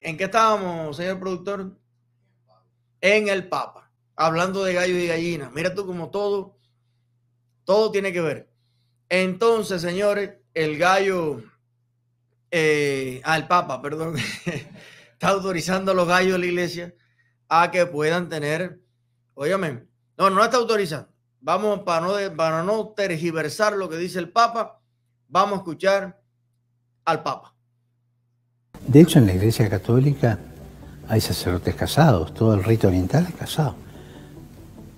¿En qué estábamos, señor productor? En el Papa, hablando de gallo y gallina Mira tú como todo, todo tiene que ver. Entonces, señores, el gallo, eh, al ah, Papa, perdón, está autorizando a los gallos de la iglesia a que puedan tener, óigame, no, no está autorizando. Vamos, para no, para no tergiversar lo que dice el Papa, vamos a escuchar al Papa. De hecho, en la Iglesia Católica hay sacerdotes casados, todo el rito oriental es casado.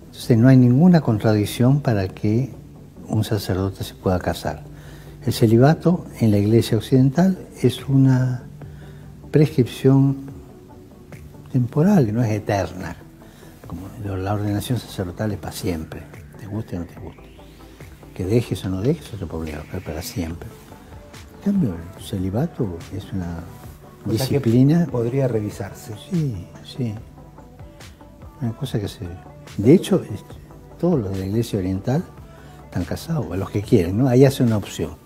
Entonces no hay ninguna contradicción para que un sacerdote se pueda casar. El celibato en la Iglesia Occidental es una prescripción temporal, no es eterna. la ordenación sacerdotal es para siempre, te guste o no te guste. Que dejes o no dejes es otro problema, pero para siempre. En cambio, el celibato es una Disciplina. podría revisarse. Sí, sí. Una cosa que se. De hecho, todos los de la iglesia oriental están casados, los que quieren, ¿no? Ahí hace una opción.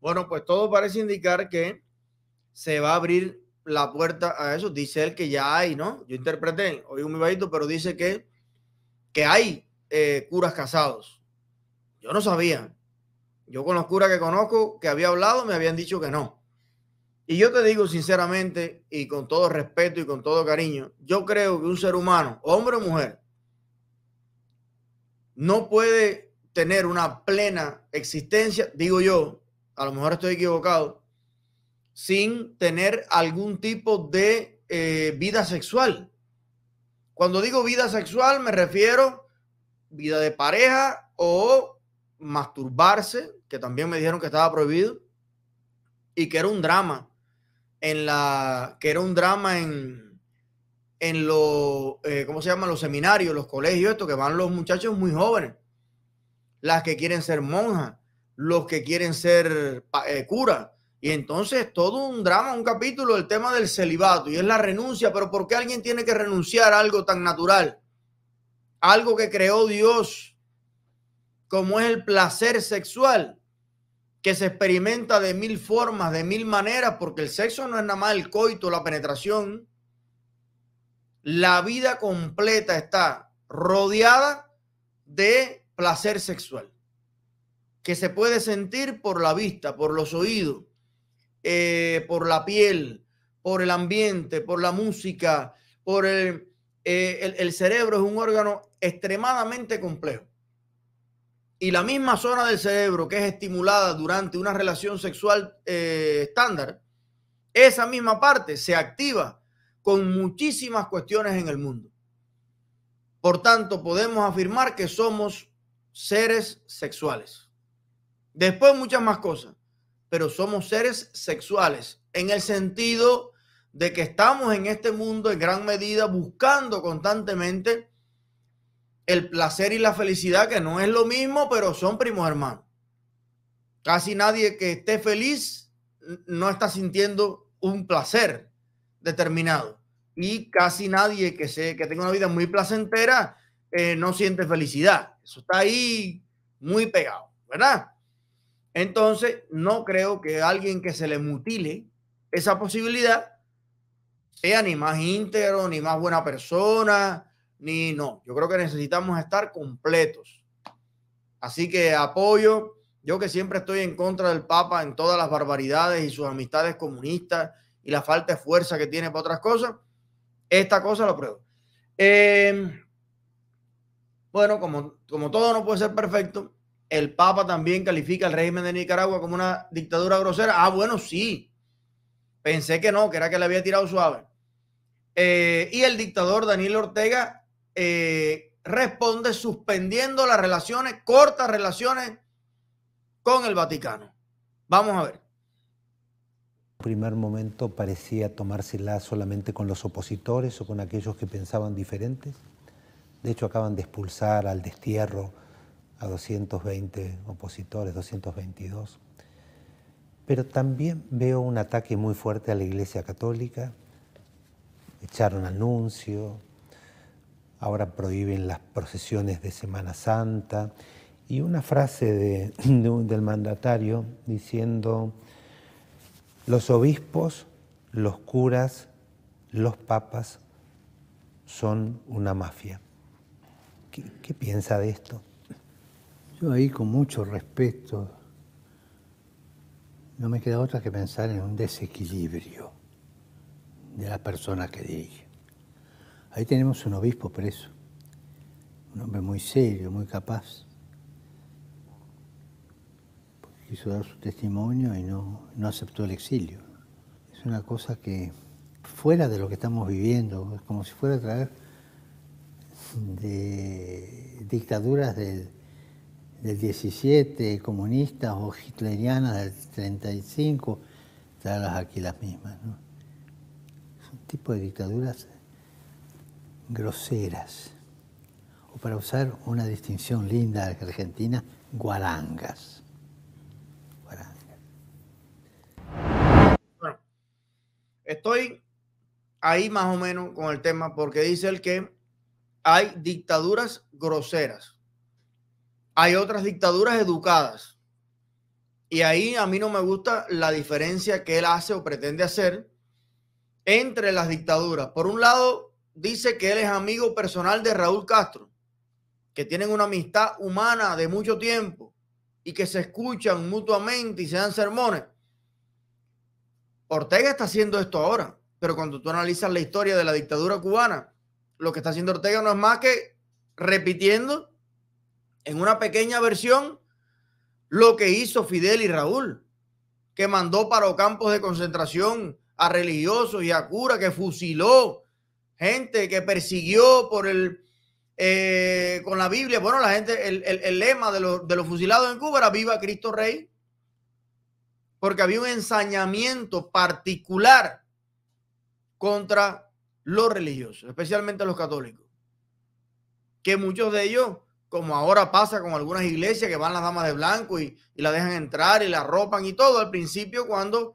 Bueno, pues todo parece indicar que se va a abrir la puerta a eso. Dice él que ya hay, ¿no? Yo interpreté, oí un mibadito, pero dice que, que hay eh, curas casados. Yo no sabía. Yo con los curas que conozco, que había hablado, me habían dicho que no. Y yo te digo sinceramente y con todo respeto y con todo cariño, yo creo que un ser humano, hombre o mujer, no puede tener una plena existencia, digo yo, a lo mejor estoy equivocado, sin tener algún tipo de eh, vida sexual. Cuando digo vida sexual me refiero vida de pareja o masturbarse, que también me dijeron que estaba prohibido y que era un drama en la que era un drama en, en los, eh, ¿cómo se llaman? Los seminarios, los colegios, esto que van los muchachos muy jóvenes, las que quieren ser monjas, los que quieren ser eh, curas. Y entonces todo un drama, un capítulo el tema del celibato y es la renuncia, pero ¿por qué alguien tiene que renunciar a algo tan natural? Algo que creó Dios, como es el placer sexual que se experimenta de mil formas, de mil maneras, porque el sexo no es nada más el coito, la penetración. La vida completa está rodeada de placer sexual, que se puede sentir por la vista, por los oídos, eh, por la piel, por el ambiente, por la música, por el eh, cerebro es un órgano extremadamente complejo y la misma zona del cerebro que es estimulada durante una relación sexual eh, estándar, esa misma parte se activa con muchísimas cuestiones en el mundo. Por tanto, podemos afirmar que somos seres sexuales. Después muchas más cosas, pero somos seres sexuales en el sentido de que estamos en este mundo en gran medida buscando constantemente el placer y la felicidad, que no es lo mismo, pero son primos hermanos. Casi nadie que esté feliz no está sintiendo un placer determinado. Y casi nadie que, se, que tenga una vida muy placentera eh, no siente felicidad. Eso está ahí muy pegado, ¿verdad? Entonces, no creo que alguien que se le mutile esa posibilidad sea ni más íntegro, ni más buena persona, ni no. Yo creo que necesitamos estar completos. Así que apoyo, yo que siempre estoy en contra del Papa en todas las barbaridades y sus amistades comunistas y la falta de fuerza que tiene para otras cosas, esta cosa lo pruebo. Em, bueno, como, como todo no puede ser perfecto, el Papa también califica al régimen de Nicaragua como una dictadura grosera. Ah, bueno, sí. Pensé que no, que era que le había tirado suave. Eh, y el dictador Daniel Ortega eh, responde suspendiendo las relaciones, cortas relaciones con el Vaticano. Vamos a ver. En primer momento parecía tomársela solamente con los opositores o con aquellos que pensaban diferentes. De hecho, acaban de expulsar al destierro a 220 opositores, 222. Pero también veo un ataque muy fuerte a la Iglesia Católica. Echaron al nuncio, ahora prohíben las procesiones de Semana Santa, y una frase del mandatario diciendo, los obispos, los curas, los papas son una mafia. ¿Qué, qué piensa de esto? Yo ahí con mucho respeto, no me queda otra que pensar en un desequilibrio de la persona que dirige. Ahí tenemos un obispo preso, un hombre muy serio, muy capaz. Quiso dar su testimonio y no, aceptó el exilio. Es una cosa que fuera de lo que estamos viviendo, es como si fuera a traer de dictaduras del, del 17, comunistas o hitlerianas del 35, traerlas aquí las mismas. ¿no? un tipo de dictaduras groseras, o para usar una distinción linda de argentina, guarangas. estoy ahí más o menos con el tema porque dice él que hay dictaduras groseras, hay otras dictaduras educadas. Y ahí a mí no me gusta la diferencia que él hace o pretende hacer entre las dictaduras. Por un lado, dice que él es amigo personal de Raúl Castro, que tienen una amistad humana de mucho tiempo y que se escuchan mutuamente y se dan sermones. Ortega está haciendo esto ahora, pero cuando tú analizas la historia de la dictadura cubana, lo que está haciendo Ortega no es más que repitiendo en una pequeña versión lo que hizo Fidel y Raúl, que mandó para los campos de concentración a religiosos y a curas, que fusiló gente que persiguió por el eh, con la Biblia. Bueno, la gente, el, lema de, los de los fusilados en Cuba era Viva Cristo Rey, porque había un ensañamiento particular contra los religiosos, especialmente los católicos, que muchos de ellos, como ahora pasa con algunas iglesias que van las damas de blanco y, y la dejan entrar y la ropan y todo, al principio cuando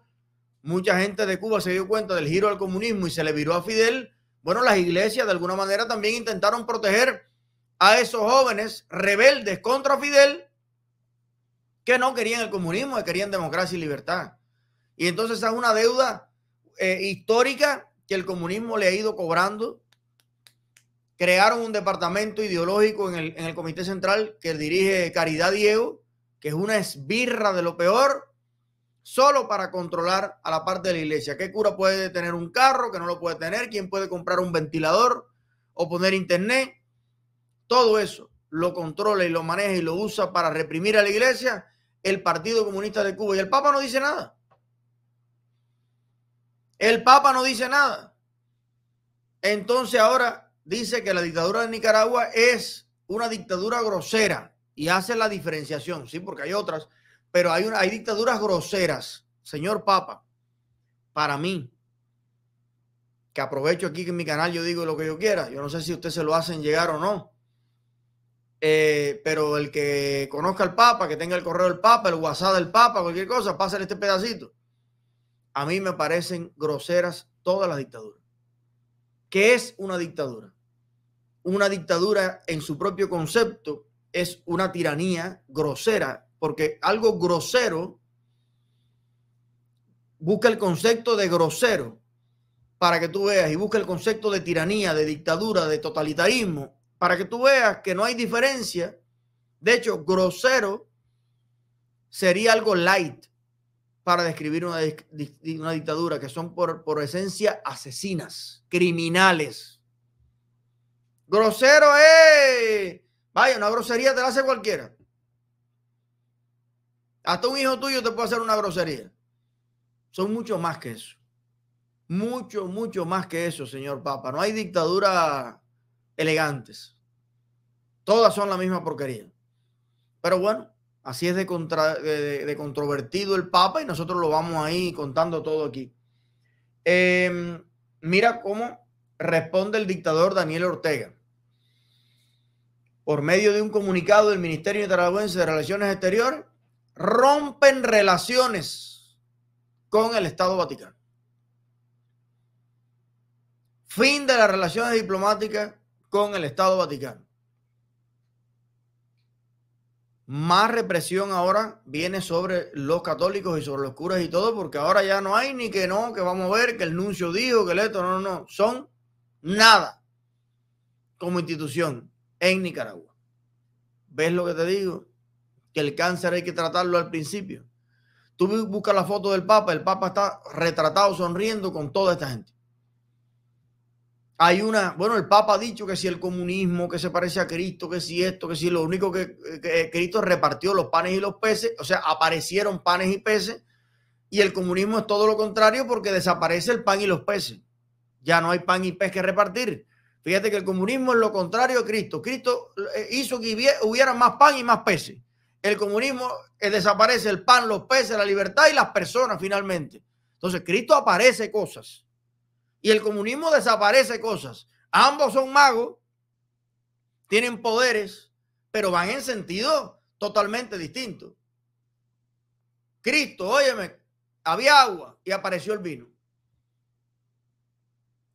mucha gente de Cuba se dio cuenta del giro al comunismo y se le viró a Fidel, bueno, las iglesias de alguna manera también intentaron proteger a esos jóvenes rebeldes contra Fidel que no querían el comunismo, que querían democracia y libertad. Y entonces es una deuda eh, histórica que el comunismo le ha ido cobrando. Crearon un departamento ideológico en el, en el Comité Central que dirige Caridad Diego, que es una esbirra de lo peor solo para controlar a la parte de la iglesia. ¿Qué cura puede tener un carro que no lo puede tener? ¿Quién puede comprar un ventilador o poner internet? Todo eso lo controla y lo maneja y lo usa para reprimir a la iglesia el Partido Comunista de Cuba. Y el Papa no dice nada. El Papa no dice nada. Entonces ahora dice que la dictadura de Nicaragua es una dictadura grosera y hace la diferenciación, ¿sí? Porque hay otras pero hay, dictaduras groseras, señor Papa, para mí, que aprovecho aquí que en mi canal yo digo lo que yo quiera. Yo no sé si usted se lo hacen llegar o no. Eh, pero el que conozca al Papa, que tenga el correo del Papa, el WhatsApp del Papa, cualquier cosa, pásale este pedacito. A mí me parecen groseras todas las dictaduras. ¿Qué es una dictadura? Una dictadura en su propio concepto es una tiranía grosera porque algo grosero busca el concepto de grosero para que tú veas y busca el concepto de tiranía, de dictadura, de totalitarismo, para que tú veas que no hay diferencia. De hecho, grosero sería algo light para describir una, dictadura, que son por, esencia asesinas, criminales. Grosero eh! vaya, una grosería te la hace cualquiera. Hasta un hijo tuyo te puede hacer una grosería. Son mucho más que eso. Mucho, mucho más que eso, señor Papa. No hay dictaduras elegantes. Todas son la misma porquería. Pero bueno, así es de, controvertido el Papa y nosotros lo vamos ahí contando todo aquí. Em, mira cómo responde el dictador Daniel Ortega. Por medio de un comunicado del Ministerio Nicaragüense de Relaciones Exteriores, rompen relaciones con el Estado Vaticano. Fin de las relaciones diplomáticas con el Estado Vaticano. Más represión ahora viene sobre los católicos y sobre los curas y todo, porque ahora ya no hay ni que no, que vamos a ver, que el nuncio dijo, que el esto, no, no, no, son nada como institución en Nicaragua. ¿Ves lo que te digo? que el cáncer hay que tratarlo al principio. Tú buscas la foto del Papa, el Papa está retratado sonriendo con toda esta gente. Hay una, bueno, el Papa ha dicho que si el comunismo, que se parece a Cristo, que si esto, que si lo único que, Cristo repartió los panes y los peces, o sea, aparecieron panes y peces, y el comunismo es todo lo contrario porque desaparece el pan y los peces. Ya no hay pan y pez que repartir. Fíjate que el comunismo es lo contrario a Cristo. Cristo eh, hizo que hubiera más pan y más peces el comunismo eh, desaparece, el pan, los peces, la libertad y las personas finalmente. Entonces, Cristo aparece cosas y el comunismo desaparece cosas. Ambos son magos, tienen poderes, pero van en sentido totalmente distinto. Cristo, óyeme, había agua y apareció el vino.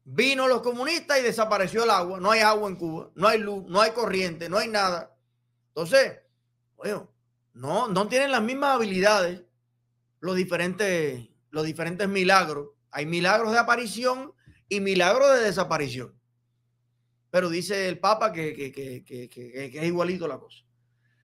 Vino los comunistas y desapareció el agua. No hay agua en Cuba, no hay luz, no hay corriente, no hay nada. Entonces, bueno, no, no tienen las mismas habilidades, los diferentes, los diferentes milagros. Hay milagros de aparición y milagros de desaparición. Pero dice el Papa que, que es igualito la cosa.